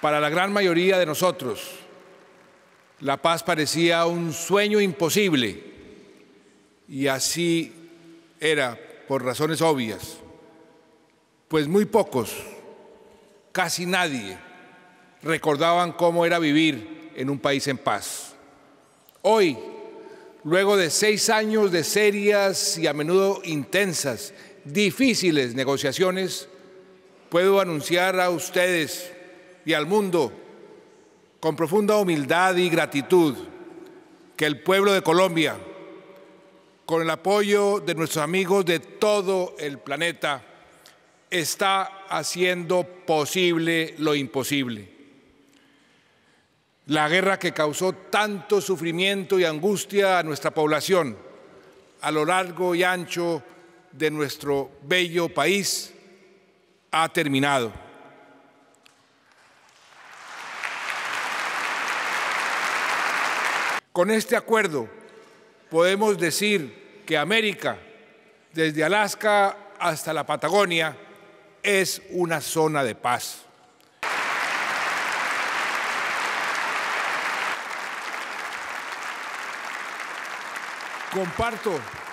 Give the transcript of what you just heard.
Para la gran mayoría de nosotros, la paz parecía un sueño imposible y así era por razones obvias, pues muy pocos, casi nadie, recordaban cómo era vivir en un país en paz. Hoy, luego de seis años de serias y a menudo intensas, difíciles negociaciones, puedo anunciar a ustedes y al mundo con profunda humildad y gratitud que el pueblo de Colombia, con el apoyo de nuestros amigos de todo el planeta, está haciendo posible lo imposible. La guerra que causó tanto sufrimiento y angustia a nuestra población a lo largo y ancho de nuestro bello país ha terminado Con este acuerdo podemos decir que América, desde Alaska hasta la Patagonia, es una zona de paz. Comparto